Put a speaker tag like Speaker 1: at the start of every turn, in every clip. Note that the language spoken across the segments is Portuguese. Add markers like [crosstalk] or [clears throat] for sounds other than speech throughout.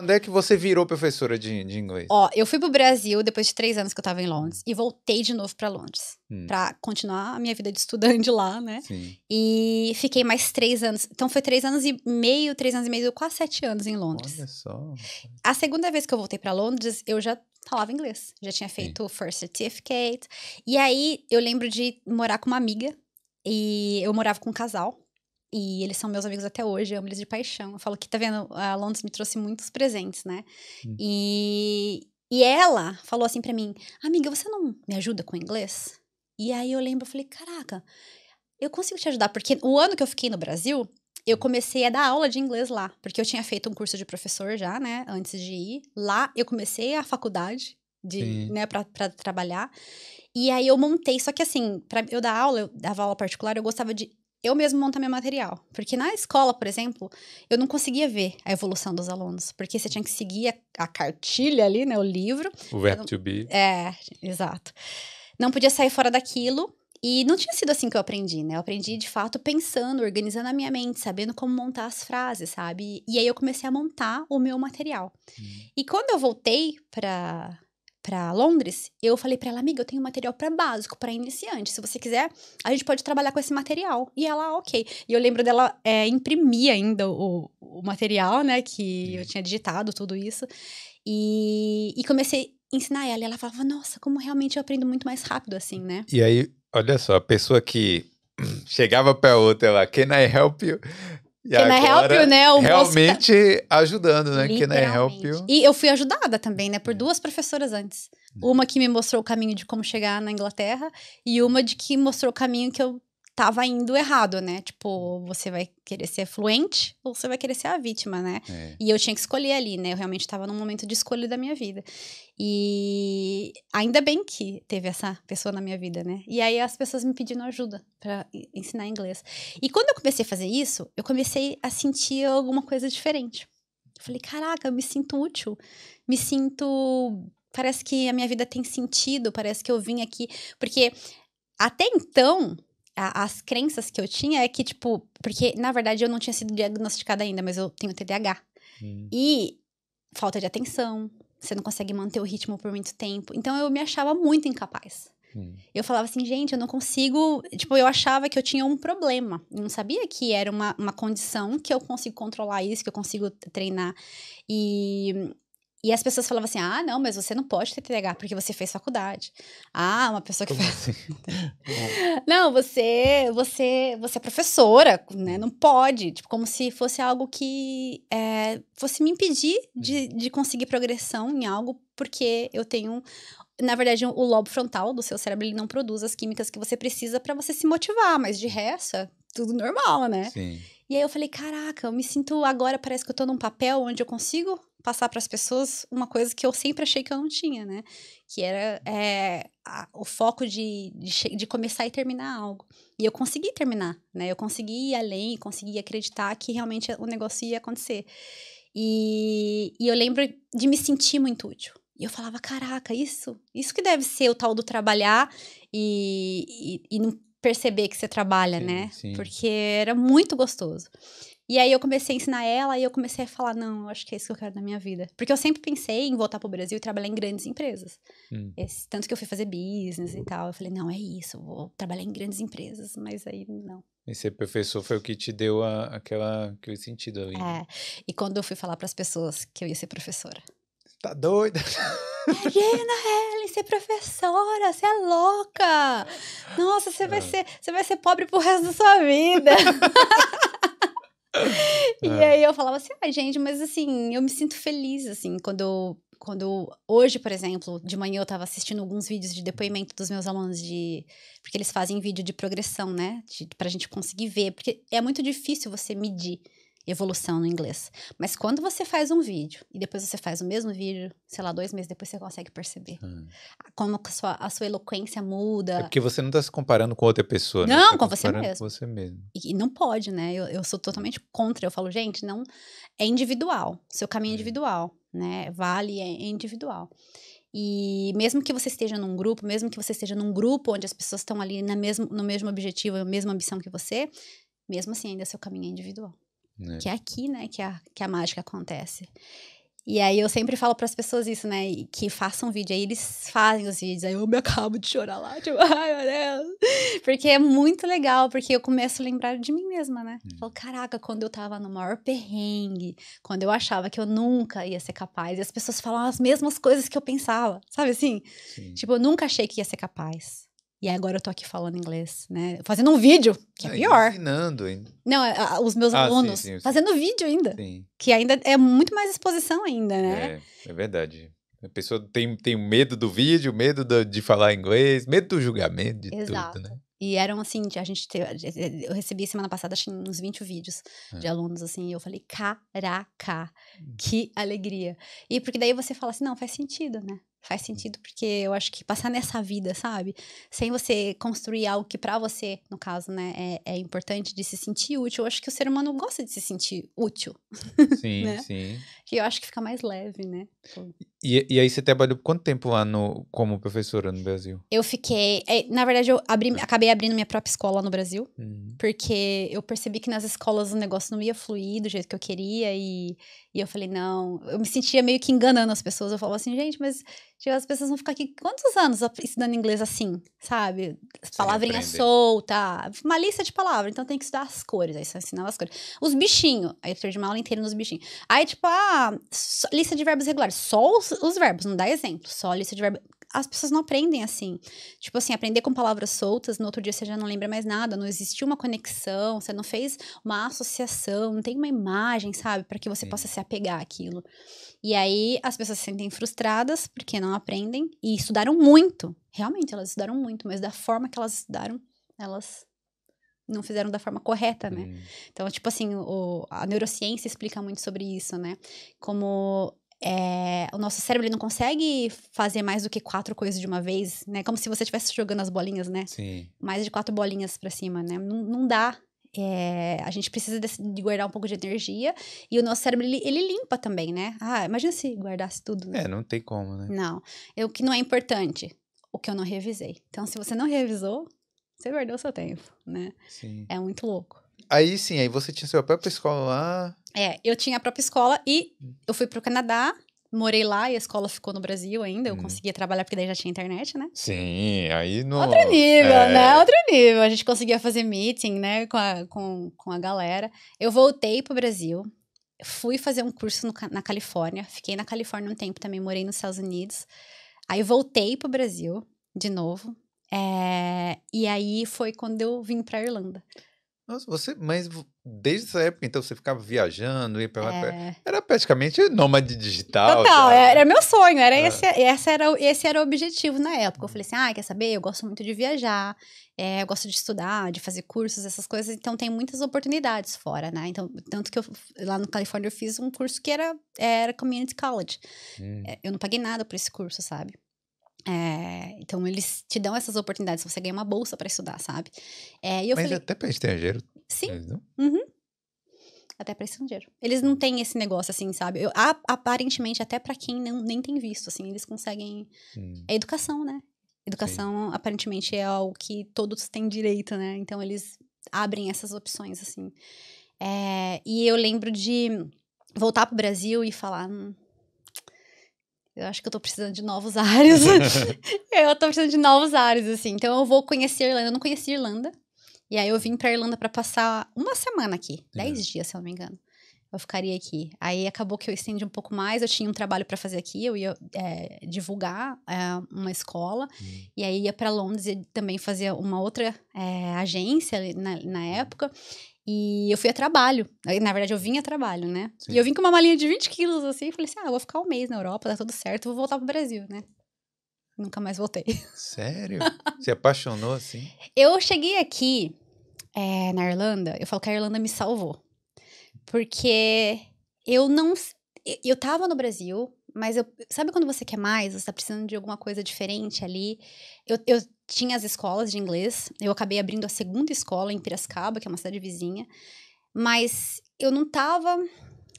Speaker 1: Quando é que você virou professora de, de inglês?
Speaker 2: Ó, eu fui pro Brasil depois de três anos que eu tava em Londres e voltei de novo para Londres hum. para continuar a minha vida de estudante [laughs] lá, né? Sim. E fiquei mais três anos. Então foi três anos e meio, três anos e meio, quase sete anos em Londres. Olha só. A segunda vez que eu voltei para Londres, eu já falava inglês, já tinha feito o first certificate. E aí eu lembro de morar com uma amiga e eu morava com um casal e eles são meus amigos até hoje, eu amo eles de paixão. Eu falo que, tá vendo, a Londres me trouxe muitos presentes, né? Hum. E, e ela falou assim para mim: Amiga, você não me ajuda com inglês? E aí eu lembro, eu falei: Caraca, eu consigo te ajudar. Porque o ano que eu fiquei no Brasil, eu hum. comecei a dar aula de inglês lá. Porque eu tinha feito um curso de professor já, né? Antes de ir. Lá eu comecei a faculdade, de, né, pra, pra trabalhar. E aí eu montei, só que assim, para eu dar aula, eu dava aula particular, eu gostava de eu mesmo montar meu material. Porque na escola, por exemplo, eu não conseguia ver a evolução dos alunos, porque você tinha que seguir a, a cartilha ali, né, o livro.
Speaker 1: O verbo to be.
Speaker 2: É, exato. Não podia sair fora daquilo. E não tinha sido assim que eu aprendi, né? Eu aprendi de fato pensando, organizando a minha mente, sabendo como montar as frases, sabe? E aí eu comecei a montar o meu material. Hum. E quando eu voltei para para Londres, eu falei para ela, amiga, eu tenho material para básico, para iniciante. Se você quiser, a gente pode trabalhar com esse material. E ela, ok. E eu lembro dela é, imprimir ainda o, o material, né? Que eu tinha digitado tudo isso. E, e comecei a ensinar ela. E ela falava, nossa, como realmente eu aprendo muito mais rápido assim, né?
Speaker 1: E aí, olha só, a pessoa que [clears throat] chegava para outra lá, can I help you? E Can agora, I help you, né? O tá realmente ajudando, né? Que I é help you?
Speaker 2: E eu fui ajudada também, né? Por é. duas professoras antes. Hum. Uma que me mostrou o caminho de como chegar na Inglaterra e uma de que mostrou o caminho que eu tava indo errado, né? Tipo, você vai querer ser fluente ou você vai querer ser a vítima, né? É. E eu tinha que escolher ali, né? Eu realmente estava num momento de escolha da minha vida. E ainda bem que teve essa pessoa na minha vida, né? E aí as pessoas me pedindo ajuda para ensinar inglês. E quando eu comecei a fazer isso, eu comecei a sentir alguma coisa diferente. Eu falei, caraca, eu me sinto útil, me sinto. Parece que a minha vida tem sentido, parece que eu vim aqui. Porque até então, a, as crenças que eu tinha é que, tipo, porque na verdade eu não tinha sido diagnosticada ainda, mas eu tenho TDAH. Hum. E falta de atenção, você não consegue manter o ritmo por muito tempo. Então eu me achava muito incapaz. Hum. Eu falava assim, gente, eu não consigo. Tipo, eu achava que eu tinha um problema. Eu não sabia que era uma, uma condição que eu consigo controlar isso, que eu consigo treinar. E e as pessoas falavam assim: ah, não, mas você não pode ter TDAH porque você fez faculdade. Ah, uma pessoa que Como faz. Assim? [laughs] Então, [laughs] não, você, você, você é professora, né? Hum. Não pode. Tipo, como se fosse algo que é, fosse me impedir de, uhum. de conseguir progressão em algo porque eu tenho. Na verdade, o lobo frontal do seu cérebro ele não produz as químicas que você precisa para você se motivar, mas de resto, é tudo normal, né? Sim. E aí eu falei, caraca, eu me sinto agora, parece que eu tô num papel onde eu consigo passar para as pessoas uma coisa que eu sempre achei que eu não tinha, né? Que era é, a, o foco de, de, de, começar e terminar algo. E eu consegui terminar, né? Eu consegui ir além, consegui acreditar que realmente o negócio ia acontecer. E, e eu lembro de me sentir muito útil. E eu falava, caraca, isso, isso que deve ser o tal do trabalhar e, e, e não perceber que você trabalha, sim, né? Sim. Porque era muito gostoso. E aí eu comecei a ensinar ela e eu comecei a falar, não, eu acho que é isso que eu quero na minha vida. Porque eu sempre pensei em voltar pro Brasil e trabalhar em grandes empresas. Hum. Esse, tanto que eu fui fazer business e tal. Eu falei, não, é isso, eu vou trabalhar em grandes empresas, mas aí não.
Speaker 1: E ser professor foi o que te deu a, aquela, aquele sentido ali.
Speaker 2: Né? É. E quando eu fui falar para as pessoas que eu ia ser professora. Tá doida? Mariana [laughs] Helen, ser professora, você é louca! Nossa, você vai, é. ser, você vai ser pobre pro resto da sua vida! [laughs] [laughs] e é. aí eu falava assim, ah, gente, mas assim, eu me sinto feliz, assim, quando quando hoje, por exemplo, de manhã eu tava assistindo alguns vídeos de depoimento dos meus alunos de, porque eles fazem vídeo de progressão, né, de, pra gente conseguir ver, porque é muito difícil você medir evolução no inglês. Mas quando você faz um vídeo e depois você faz o mesmo vídeo, sei lá, dois meses depois você consegue perceber hum. como a sua, a sua, eloquência muda. É porque
Speaker 1: você não está se comparando com outra pessoa. Né? Não, né? tá com você mesmo. Com você mesmo.
Speaker 2: E, e não pode, né? Eu, eu, sou totalmente contra. Eu falo, gente, não é individual. Seu caminho é individual, né? Vale é, é individual. E mesmo que você esteja num grupo, mesmo que você esteja num grupo onde as pessoas estão ali na mesmo, no mesmo objetivo, na mesma ambição que você, mesmo assim ainda é seu caminho é individual. É. Que é aqui, né, que a, que a mágica acontece. E aí eu sempre falo para as pessoas isso, né? Que façam vídeo. Aí eles fazem os vídeos. Aí eu me [laughs] acabo de chorar lá, tipo, [laughs] ai meu Deus. Porque é muito legal, porque eu começo a lembrar de mim mesma, né? Hum. Falo, caraca, quando eu tava no maior perrengue, quando eu achava que eu nunca ia ser capaz, e as pessoas falam as mesmas coisas que eu pensava, sabe assim? Sim. Tipo, eu nunca achei que ia ser capaz. E agora eu tô aqui falando inglês, né? Fazendo um vídeo, que é ah, pior. Ensinando, ainda Não, os meus ah, alunos. Sim, sim, fazendo vídeo ainda. Sim. Que ainda é muito mais exposição ainda, né?
Speaker 1: É, é verdade. A pessoa tem, tem medo do vídeo, medo do, de falar inglês, medo do julgamento, de Exato. tudo, né?
Speaker 2: E eram assim, a gente teve, eu recebi semana passada acho, uns 20 vídeos ah. de alunos assim, e eu falei, caraca, hum. que alegria. E porque daí você fala assim, não, faz sentido, né? Faz sentido porque eu acho que passar nessa vida, sabe? Sem você construir algo que para você, no caso, né, é, é, importante de se sentir útil. Eu acho que o ser humano gosta de se sentir útil. [laughs] Sim, né? sim. Que eu acho que fica mais leve, né?
Speaker 1: E, e aí você trabalhou quanto tempo lá no, como professora no Brasil?
Speaker 2: Eu fiquei... É, na verdade, eu abri, ah. acabei abrindo minha própria escola no Brasil. Uhum. Porque eu percebi que nas escolas o negócio não ia fluir do jeito que eu queria. E, e eu falei, não... Eu me sentia meio que enganando as pessoas. Eu falava assim, gente, mas Tipo, as pessoas vão ficar aqui quantos anos estudando inglês assim, sabe? Palavrinha solta, uma lista de palavras. Então tem que estudar as cores, aí você ensina as cores. Os bichinhos, aí eu perdi uma aula inteira nos bichinhos. Aí, tipo, a ah, lista de verbos regulares, só os, os verbos, não dá exemplo, só a lista de verbos as pessoas não aprendem assim. Tipo assim, aprender com palavras soltas, no outro dia você já não lembra mais nada, não existiu uma conexão, você não fez uma associação, não tem uma imagem, sabe, para que você Sim. possa se apegar àquilo. E aí as pessoas se sentem frustradas porque não aprendem e estudaram muito. Realmente, elas estudaram muito, mas da forma que elas estudaram, elas não fizeram da forma correta, né? Hum. Então, tipo assim, o, a neurociência explica muito sobre isso, né? Como é, o nosso cérebro ele não consegue fazer mais do que quatro coisas de uma vez, né? Como se você estivesse jogando as bolinhas, né? Sim. Mais de quatro bolinhas para cima, né? Não, não dá. É, a gente precisa de, de, guardar um pouco de energia e o nosso cérebro ele, ele, limpa também, né? Ah, imagina se guardasse tudo. Né? É, não
Speaker 1: tem como, né?
Speaker 2: Não. É o que não é importante, o que eu não revisei. Então, se você não revisou, você guardou seu tempo, né? Sim. É muito louco.
Speaker 1: Aí sim, aí você tinha sua própria escola lá.
Speaker 2: É, eu tinha a própria escola e hum. eu fui pro Canadá, morei lá e a escola ficou no Brasil ainda. Eu hum. conseguia trabalhar porque daí já tinha internet, né?
Speaker 1: Sim, aí no. Outro nível, é... né?
Speaker 2: Outro nível. A gente conseguia fazer meeting, né, com a, com, com a galera. Eu voltei pro Brasil, fui fazer um curso no, na Califórnia. Fiquei na Califórnia um tempo também, morei nos Estados Unidos. Aí voltei pro Brasil de novo. É... e aí foi quando eu vim pra Irlanda. Nossa, você, mas
Speaker 1: desde essa época, então, você ficava viajando, ia pra é. Era praticamente nômade digital. Total, era meu sonho, era é. esse,
Speaker 2: esse, era, esse era o objetivo na época. Eu uhum. falei assim, ah, quer saber? Eu gosto muito de viajar, é, eu gosto de estudar, de fazer cursos, essas coisas. Então, tem muitas oportunidades fora, né? Então, tanto que eu, lá no Califórnia, eu fiz um curso que era, era Community College. Hum. É, eu não paguei nada por esse curso, sabe? É, então eles te dão essas oportunidades, você ganha uma bolsa para estudar, sabe? É, Mas falei, até
Speaker 1: para estrangeiro. Sim.
Speaker 2: Uhum. Até para estrangeiro. Eles não hum. têm esse negócio assim, sabe? Eu, aparentemente, até para quem não, nem tem visto, assim, eles conseguem. Hum. É educação, né? Educação, Sim. aparentemente, é algo que todos têm direito, né? Então eles abrem essas opções, assim. É, e eu lembro de voltar pro Brasil e falar. Hum, eu acho que eu tô precisando de novos [laughs] ares. [laughs] eu tô precisando de novos ares, assim. Então eu vou conhecer a Irlanda. Eu não conheci Irlanda. E aí eu vim pra Irlanda para passar uma semana aqui. É. Dez dias, se eu não me engano. Eu ficaria aqui. Aí acabou que eu estendi um pouco mais. Eu tinha um trabalho para fazer aqui. Eu ia é, divulgar é, uma escola. Hum. E aí ia para Londres e também fazia uma outra é, agência na, na época. E eu fui a trabalho. Na verdade, eu vim a trabalho, né? Sim. E eu vim com uma malinha de 20 quilos, assim, e falei assim: ah, vou ficar um mês na Europa, tá tudo certo, vou voltar pro Brasil, né? Nunca mais voltei. [laughs]
Speaker 1: Sério? Se apaixonou assim?
Speaker 2: Eu cheguei aqui é, na Irlanda, eu falo que a Irlanda me salvou. Porque eu não. Eu tava no Brasil, mas eu, sabe quando você quer mais, você tá precisando de alguma coisa diferente ali? Eu, eu tinha as escolas de inglês, eu acabei abrindo a segunda escola em Piracicaba, que é uma cidade vizinha, mas eu não tava.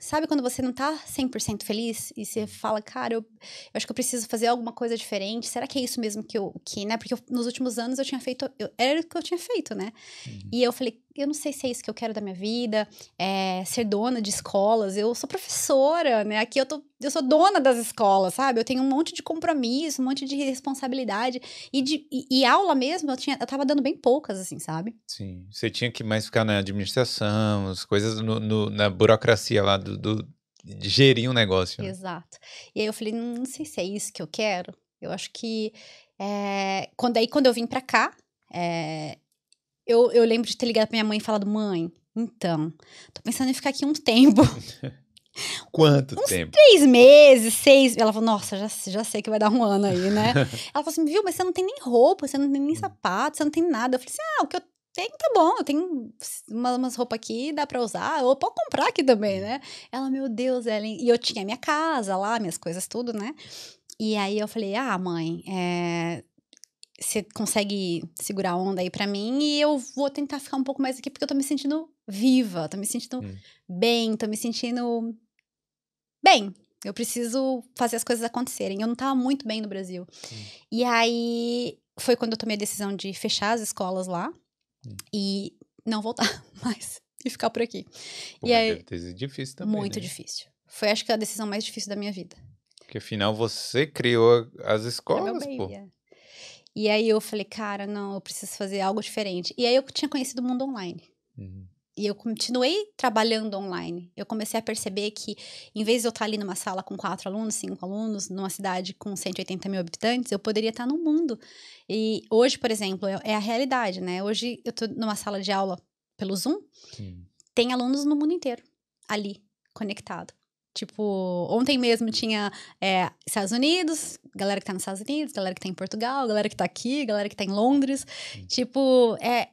Speaker 2: Sabe quando você não tá 100% feliz e você fala, cara, eu, eu, acho que eu preciso fazer alguma coisa diferente, será que é isso mesmo que eu. Que, né? Porque eu, nos últimos anos eu tinha feito. Eu, era o que eu tinha feito, né? Uhum. E eu falei, eu não sei se é isso que eu quero da minha vida, é, ser dona de escolas, eu sou professora, né? Aqui eu tô, eu sou dona das escolas, sabe? Eu tenho um monte de compromisso, um monte de responsabilidade e, de, e, e aula mesmo eu tinha, eu tava dando bem poucas, assim, sabe?
Speaker 1: Sim, você tinha que mais ficar na administração, as coisas no, no, na burocracia lá do, do de gerir um negócio. Né?
Speaker 2: Exato. E aí eu falei, não, hum, não sei se é isso que eu quero. Eu acho que é, quando aí quando eu vim para cá é, eu, eu lembro de ter ligado pra minha mãe e falado, mãe, então, tô pensando em ficar aqui um tempo. [laughs]
Speaker 1: Quanto Uns tempo?
Speaker 2: Três meses, seis. Ela falou: Nossa, já, já sei que vai dar um ano aí, né? [laughs] Ela falou assim: Viu, mas você não tem nem roupa, você não tem nem hum. sapato, você não tem nada. Eu falei assim: Ah, o que eu tenho tá bom, eu tenho umas, umas roupas aqui, dá pra usar, ou pode comprar aqui também, hum. né? Ela, meu Deus, Ellen. E eu tinha minha casa lá, minhas coisas, tudo, né? E aí eu falei: Ah, mãe, é, você consegue segurar a onda aí para mim e eu vou tentar ficar um pouco mais aqui porque eu tô me sentindo viva, tô me sentindo hum. bem, tô me sentindo bem. Eu preciso fazer as coisas acontecerem. Eu não tava muito bem no Brasil. Hum. E aí foi quando eu tomei a decisão de fechar as escolas lá hum. e não voltar [laughs] mais e ficar por aqui. Pô, e aí, deve ter sido difícil também. Muito né? difícil. Foi acho que a decisão mais difícil da minha vida.
Speaker 1: Porque afinal você criou as é escolas, é pô.
Speaker 2: E aí eu falei, cara, não, eu preciso fazer algo diferente. E aí eu tinha conhecido o mundo online. Uhum. E eu continuei trabalhando online. Eu comecei a perceber que, em vez de eu estar ali numa sala com quatro alunos, cinco alunos, numa cidade com 180 mil habitantes, eu poderia estar no mundo. E hoje, por exemplo, é, é a realidade, né? Hoje eu estou numa sala de aula pelo Zoom, Sim. tem alunos no mundo inteiro ali, conectado. Tipo, ontem mesmo tinha é, Estados Unidos, galera que tá nos Estados Unidos, galera que tá em Portugal, galera que tá aqui, galera que tá em Londres. Sim. Tipo, é.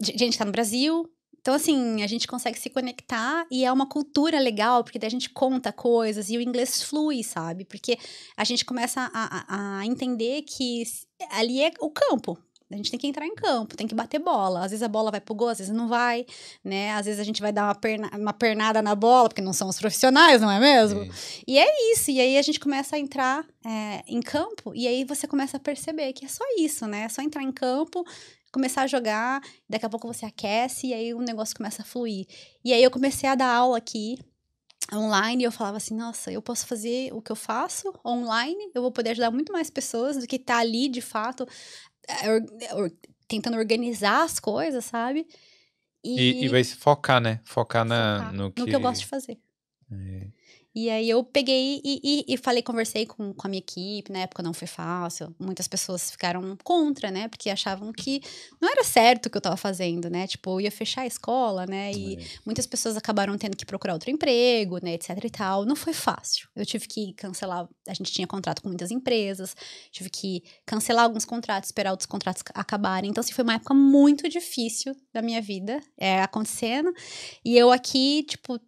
Speaker 2: Gente que tá no Brasil. Então, assim, a gente consegue se conectar e é uma cultura legal, porque daí a gente conta coisas e o inglês flui, sabe? Porque a gente começa a, a, a entender que ali é o campo, a gente tem que entrar em campo, tem que bater bola. Às vezes a bola vai pro gol, às vezes não vai, né? Às vezes a gente vai dar uma, perna, uma pernada na bola, porque não são os profissionais, não é mesmo? Sim. E é isso. E aí a gente começa a entrar é, em campo, e aí você começa a perceber que é só isso, né? É só entrar em campo, começar a jogar, daqui a pouco você aquece, e aí o negócio começa a fluir. E aí eu comecei a dar aula aqui, online, eu falava assim, nossa, eu posso fazer o que eu faço online, eu vou poder ajudar muito mais pessoas do que tá ali de fato é, é, tentando organizar as coisas, sabe? E, e, e vai
Speaker 1: se focar, né? Focar, focar na, no, que... no que eu gosto de
Speaker 2: fazer. É. E aí eu peguei e, e, e falei, conversei com, com a minha equipe, na época não foi fácil, muitas pessoas ficaram contra, né, porque achavam que não era certo o que eu estava fazendo, né, tipo, eu ia fechar a escola, né, e é. muitas pessoas acabaram tendo que procurar outro emprego, né, etc e tal, não foi fácil, eu tive que cancelar, a gente tinha contrato com muitas empresas, tive que cancelar alguns contratos, esperar outros contratos acabarem, então assim, foi uma época muito difícil da minha vida, é, acontecendo, e eu aqui, tipo,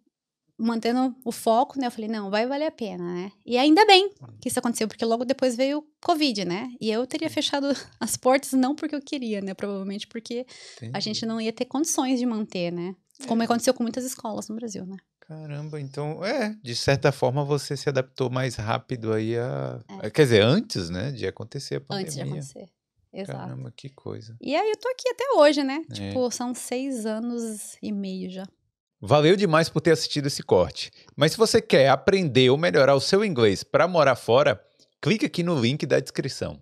Speaker 2: mantendo o foco, né? Eu falei, não, vai valer a pena, né? E ainda bem que isso aconteceu, porque logo depois veio o Covid, né? E eu teria fechado [laughs] as portas não porque eu queria, né? Provavelmente porque Entendi. a gente não ia ter condições de manter, né? Como é. aconteceu com muitas escolas no Brasil, né? Caramba, então, é,
Speaker 1: de certa forma você se adaptou mais rápido aí a. É. Quer dizer, antes, né? De acontecer a pandemia. Antes de acontecer. Exato. Caramba, que coisa. E
Speaker 2: aí eu tô aqui até hoje, né? É. Tipo, são seis anos e meio já.
Speaker 1: Valeu demais por ter assistido esse corte. Mas se você quer aprender ou melhorar o seu inglês para morar fora, clique aqui no link da descrição.